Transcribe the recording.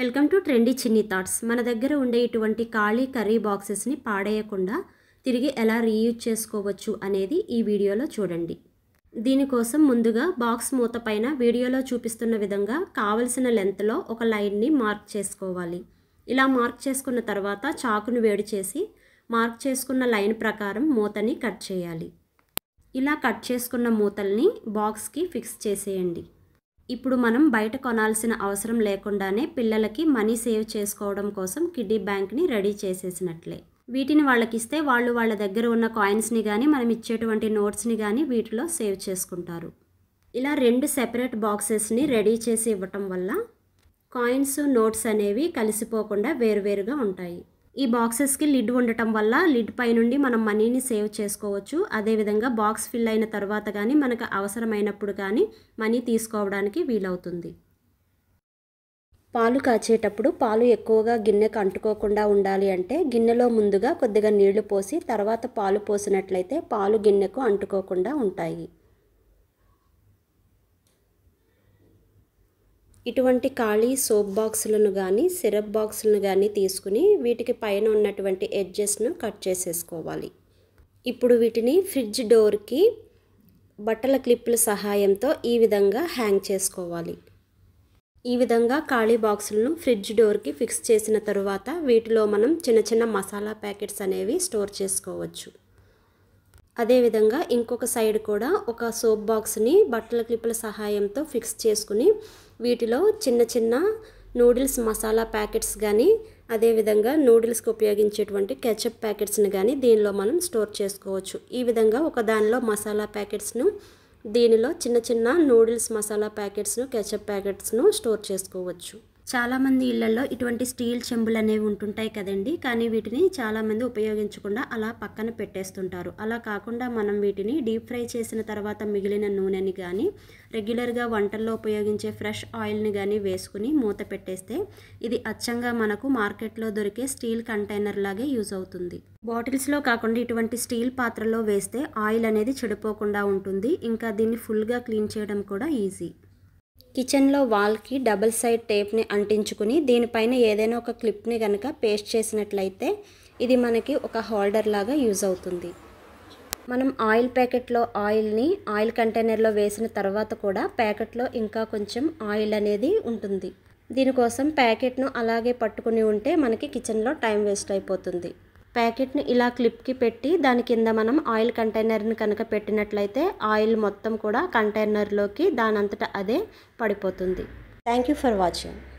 welcome to trendy Chinni thoughts మన దగ్గర ఉండే ఇటువంటి ఖాళీ కర్రీ బాక్సెస్ని పాడేయకుండా తిరిగి ఎలా రీయూజ్ చేసుకోవచ్చు అనేది ఈ వీడియోలో చూడండి దీనికోసం ముందుగా బాక్స్ మూత పైన వీడియోలో చూపిస్తున్న విధంగా కావలసిన లెంత్లో ఒక లైన్ని మార్క్ చేసుకోవాలి ఇలా మార్క్ చేసుకున్న తర్వాత చాకును వేడి చేసి మార్క్ చేసుకున్న లైన్ ప్రకారం మూతని కట్ చేయాలి ఇలా కట్ చేసుకున్న మూతల్ని బాక్స్కి ఫిక్స్ చేసేయండి ఇప్పుడు మనం బయట కొనాల్సిన అవసరం లేకుండానే పిల్లలకి మనీ సేవ్ చేసుకోవడం కోసం కిడ్డీ బ్యాంక్ని రెడీ చేసేసినట్లే వీటిని వాళ్ళకిస్తే వాళ్ళు వాళ్ళ దగ్గర ఉన్న కాయిన్స్ని కానీ మనం ఇచ్చేటువంటి నోట్స్ని కానీ వీటిలో సేవ్ చేసుకుంటారు ఇలా రెండు సెపరేట్ బాక్సెస్ని రెడీ చేసి ఇవ్వటం వల్ల కాయిన్స్ నోట్స్ అనేవి కలిసిపోకుండా వేరువేరుగా ఉంటాయి ఈ బాక్సెస్కి లిడ్ ఉండటం వల్ల లిడ్ పై నుండి మనం మనీని సేవ్ చేసుకోవచ్చు అదేవిధంగా బాక్స్ ఫిల్ అయిన తర్వాత కానీ మనకు అవసరమైనప్పుడు కానీ మనీ తీసుకోవడానికి వీలవుతుంది పాలు కాచేటప్పుడు పాలు ఎక్కువగా గిన్నెకు అంటుకోకుండా ఉండాలి అంటే గిన్నెలో ముందుగా కొద్దిగా నీళ్లు పోసి తర్వాత పాలు పోసినట్లయితే పాలు గిన్నెకు అంటుకోకుండా ఉంటాయి ఇటువంటి ఖాళీ సోప్ బాక్సులను కానీ సిరప్ బాక్సులను కానీ తీసుకుని వీటికి పైన ఉన్నటువంటి ఎడ్జెస్ను కట్ చేసేసుకోవాలి ఇప్పుడు వీటిని ఫ్రిడ్జ్ డోర్కి బట్టల క్లిప్పుల సహాయంతో ఈ విధంగా హ్యాంగ్ చేసుకోవాలి ఈ విధంగా ఖాళీ బాక్సులను ఫ్రిడ్జ్ డోర్కి ఫిక్స్ చేసిన తరువాత వీటిలో మనం చిన్న చిన్న మసాలా ప్యాకెట్స్ అనేవి స్టోర్ చేసుకోవచ్చు అదేవిధంగా ఇంకొక సైడ్ కూడా ఒక సోప్ బాక్స్ని బట్టల క్లిప్పుల సహాయంతో ఫిక్స్ చేసుకుని వీటిలో చిన్న చిన్న నూడిల్స్ మసాలా ప్యాకెట్స్ కానీ అదేవిధంగా నూడిల్స్కి ఉపయోగించేటువంటి కెచప్ ప్యాకెట్స్ని కానీ దీనిలో మనం స్టోర్ చేసుకోవచ్చు ఈ విధంగా ఒక దానిలో మసాలా ప్యాకెట్స్ను దీనిలో చిన్న చిన్న నూడిల్స్ మసాలా ప్యాకెట్స్ను కెచప్ ప్యాకెట్స్ను స్టోర్ చేసుకోవచ్చు చాలామంది ఇళ్లలో ఇటువంటి స్టీల్ చెంబులు అనేవి ఉంటుంటాయి కదండి కానీ వీటిని చాలామంది ఉపయోగించకుండా అలా పక్కన పెట్టేస్తుంటారు అలా కాకుండా మనం వీటిని డీప్ ఫ్రై చేసిన తర్వాత మిగిలిన నూనెని కానీ రెగ్యులర్గా వంటల్లో ఉపయోగించే ఫ్రెష్ ఆయిల్ని కానీ వేసుకుని మూత పెట్టేస్తే ఇది అచ్చంగా మనకు మార్కెట్లో దొరికే స్టీల్ కంటైనర్ లాగే యూజ్ అవుతుంది బాటిల్స్లో కాకుండా ఇటువంటి స్టీల్ పాత్రలో వేస్తే ఆయిల్ అనేది చెడిపోకుండా ఉంటుంది ఇంకా దీన్ని ఫుల్గా క్లీన్ చేయడం కూడా ఈజీ కిచెన్లో వాల్కి డబల్ సైడ్ టేప్ని అంటించుకుని దీనిపైన ఏదైనా ఒక క్లిప్ని కనుక పేస్ట్ చేసినట్లయితే ఇది మనకి ఒక హోల్డర్ లాగా యూజ్ అవుతుంది మనం ఆయిల్ ప్యాకెట్లో ఆయిల్ని ఆయిల్ కంటైనర్లో వేసిన తర్వాత కూడా ప్యాకెట్లో ఇంకా కొంచెం ఆయిల్ అనేది ఉంటుంది దీనికోసం ప్యాకెట్ను అలాగే పట్టుకుని ఉంటే మనకి కిచెన్లో టైం వేస్ట్ అయిపోతుంది ప్యాకెట్ని ఇలా క్లిప్కి పెట్టి దాని కింద మనం ఆయిల్ కంటైనర్ని కనుక పెట్టినట్లయితే ఆయిల్ మొత్తం కూడా కంటైనర్లోకి దానంతట అదే పడిపోతుంది థ్యాంక్ యూ ఫర్ వాచింగ్